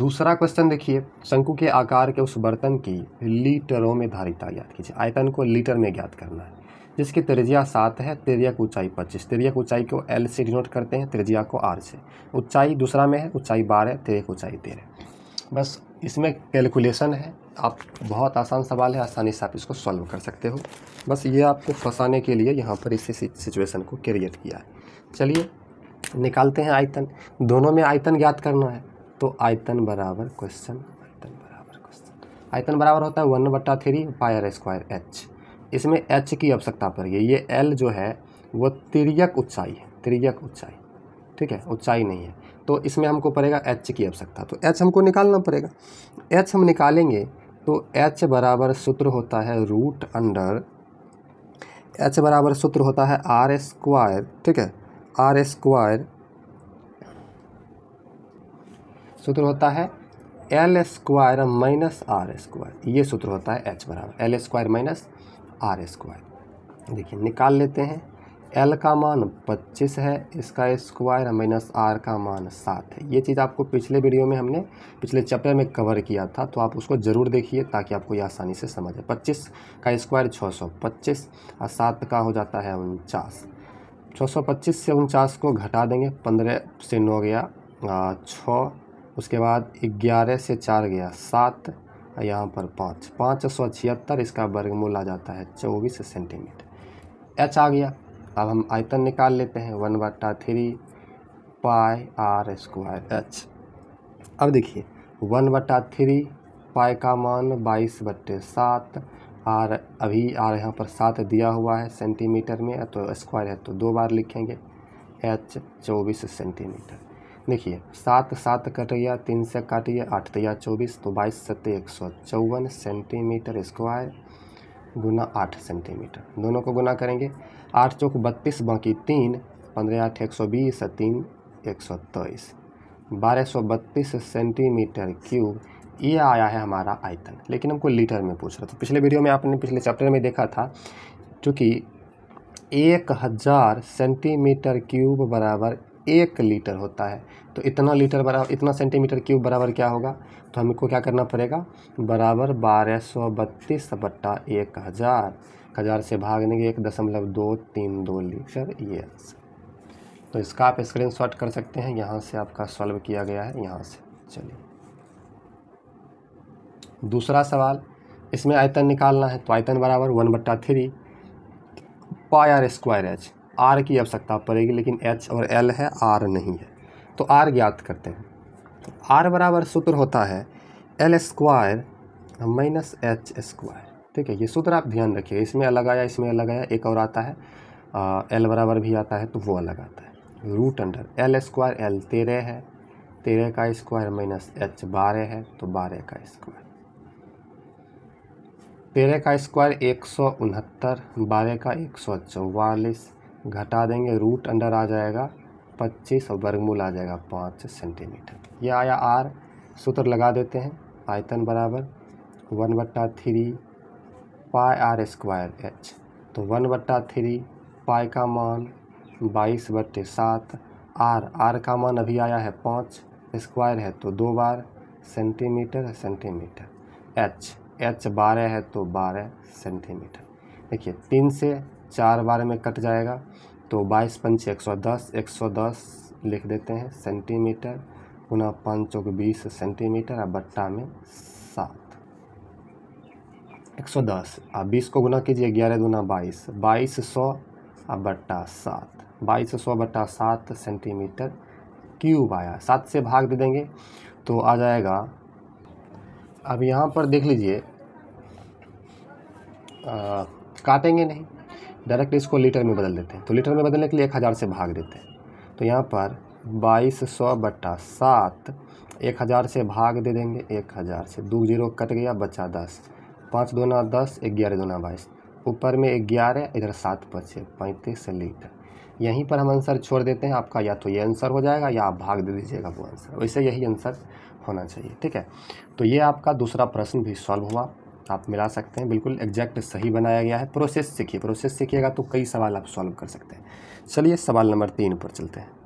दूसरा क्वेश्चन देखिए शंकु के आकार के उस बर्तन की लीटरों में धारिता ज्ञात कीजिए आयतन को लीटर में ज्ञात करना है जिसकी त्रिज्या सात है त्रिज्या की ऊंचाई पच्चीस त्रिज्या की ऊंचाई को एल से डिनोट करते हैं त्रिज्या को आर से ऊंचाई दूसरा में है ऊंचाई बारह है त्रिज्या की ऊंचाई तेरह बस इसमें कैलकुलेशन है आप बहुत आसान सवाल है आसानी से आप इसको सॉल्व कर सकते हो बस ये आपको फंसाने के लिए यहाँ पर इस सिचुएशन को क्रिएट किया है चलिए निकालते हैं आयतन दोनों में आयतन ज्ञात करना है तो आयतन बराबर क्वेश्चन आयतन बराबर क्वेश्चन आयतन बराबर होता है वन बट्टा थ्री पायर स्क्वायर एच इसमें एच की आवश्यकता पड़ गई ये एल जो है वो त्रियक ऊंचाई है त्रियक ऊंचाई ठीक है ऊंचाई नहीं है तो इसमें हमको पड़ेगा एच की आवश्यकता तो एच हमको निकालना पड़ेगा एच हम निकालेंगे तो एच बराबर सूत्र होता है रूट अंडर एच बराबर सूत्र होता है आर स्क्वायर ठीक है आर स्क्वायर सूत्र होता है L square minus R square ये सूत्र होता है एच बराबर L square minus R square देखिए निकाल लेते हैं एल का मान 25 है इसका स्क्वायर माइनस आर का मान सात है ये चीज़ आपको पिछले वीडियो में हमने पिछले चैप्टर में कवर किया था तो आप उसको ज़रूर देखिए ताकि आपको ये आसानी से समझ आए 25 का स्क्वायर 625 और सात का हो जाता है उनचास छः से उनचास को घटा देंगे पंद्रह से नौ गया छः उसके बाद ग्यारह से चार गया सात यहाँ पर पाँच पाँच सौ छिहत्तर इसका वर्गमूल आ जाता है चौबीस सेंटीमीटर एच आ गया अब हम आयतन निकाल लेते हैं वन बट्टा three pi R square H अब देखिए वन बट्टा थ्री पाई का मान बाईस बट्टे सात आर अभी आर यहाँ पर सात दिया हुआ है सेंटीमीटर में तो स्क्वायर है तो दो बार लिखेंगे एच चौबीस सेंटीमीटर देखिए सात सात कट तीन से काटिया आठ तैयार चौबीस तो बाईस सत्ते एक सौ चौवन सेंटीमीटर स्क्वायर गुना आठ सेंटीमीटर दोनों को गुना करेंगे आठ चौक बत्तीस बाकी तीन पंद्रह आठ एक सौ बीस तीन एक सौ तेईस बारह सौ बत्तीस सेंटीमीटर क्यूब ये आया है हमारा आयतन लेकिन हमको लीटर में पूछ रहा था पिछले वीडियो में आपने पिछले चैप्टर में देखा था चूँकि एक हज़ार सेंटीमीटर क्यूब बराबर एक लीटर होता है तो इतना लीटर बराबर इतना सेंटीमीटर क्यूब बराबर क्या होगा तो हमको क्या करना पड़ेगा बराबर बारह सौ बत्तीस बट्टा एक हज़ार हज़ार से भाग लेंगे एक दशमलव दो तीन दो लीटर ये तो इसका आप स्क्रीन शॉट कर सकते हैं यहाँ से आपका सॉल्व किया गया है यहाँ से चलिए दूसरा सवाल इसमें आयतन निकालना है तो आयतन बराबर वन बट्टा three pi R square H R की आवश्यकता पड़ेगी लेकिन एच और एल है आर नहीं है तो आर ज्ञात करते हैं आर बराबर सूत्र होता है L square minus H square ठीक है ये सूत्र आप ध्यान रखिए इसमें अलग आया इसमें अलग आया एक और आता है एल बराबर भी आता है तो वो अलग आता है root under L square L तेरह है तेरह का स्क्वायर माइनस एच बारह है तो बारह का स्क्वायर तेरह का स्क्वायर एक सौ उनहत्तर बारह का एक सौ चौवालीस घटा देंगे रूट अंडर आ जाएगा पच्चीस और वर्गमूल आ जाएगा पाँच सेंटीमीटर यह आया आर सूत्र लगा देते हैं आयतन बराबर वन बट्टा three pi R square H तो वन बट्टा थ्री पाई का मान बाईस बट्टे सात आर आर का मान अभी आया है पाँच स्क्वायर है तो दो बार सेंटीमीटर सेंटीमीटर एच एच बारह है तो बारह सेंटीमीटर देखिए तीन से चार बार में कट जाएगा तो बाईस पंच एक सौ दस एक सौ दस लिख देते हैं सेंटीमीटर पुनः पाँच चौक बीस सेंटीमीटर और बट्टा में सात एक सौ दस और बीस को गुना कीजिए ग्यारह गुना बाईस बाईस सौ और बट्टा सात बाईस सौ बट्टा सात सेंटीमीटर क्यूब आया सात से भाग दे देंगे तो आ जाएगा अब यहाँ पर देख लीजिए काटेंगे नहीं डायरेक्ट इसको लीटर में बदल देते हैं तो लीटर में बदलने के लिए एक हज़ार से भाग देते हैं तो यहाँ पर बाईस सौ बट्टा सात एक हज़ार से भाग दे देंगे एक हज़ार से दो जीरो कट गया बचा दस पाँच दो ना दस ग्यारह दो ना बाईस ऊपर में ग्यारह इधर सात बचे पैंतीस लीटर यहीं पर हम आंसर छोड़ देते हैं आपका या तो ये आंसर हो जाएगा या आप भाग दे दीजिएगा वो आंसर वैसे यही आंसर होना चाहिए ठीक है तो ये आपका दूसरा प्रश्न भी सॉल्व हुआ आप मिला सकते हैं बिल्कुल एग्जैक्ट सही बनाया गया है प्रोसेस सीखिए प्रोसेस सीखिएगा तो कई सवाल आप सॉल्व कर सकते हैं चलिए सवाल नंबर तीन पर चलते हैं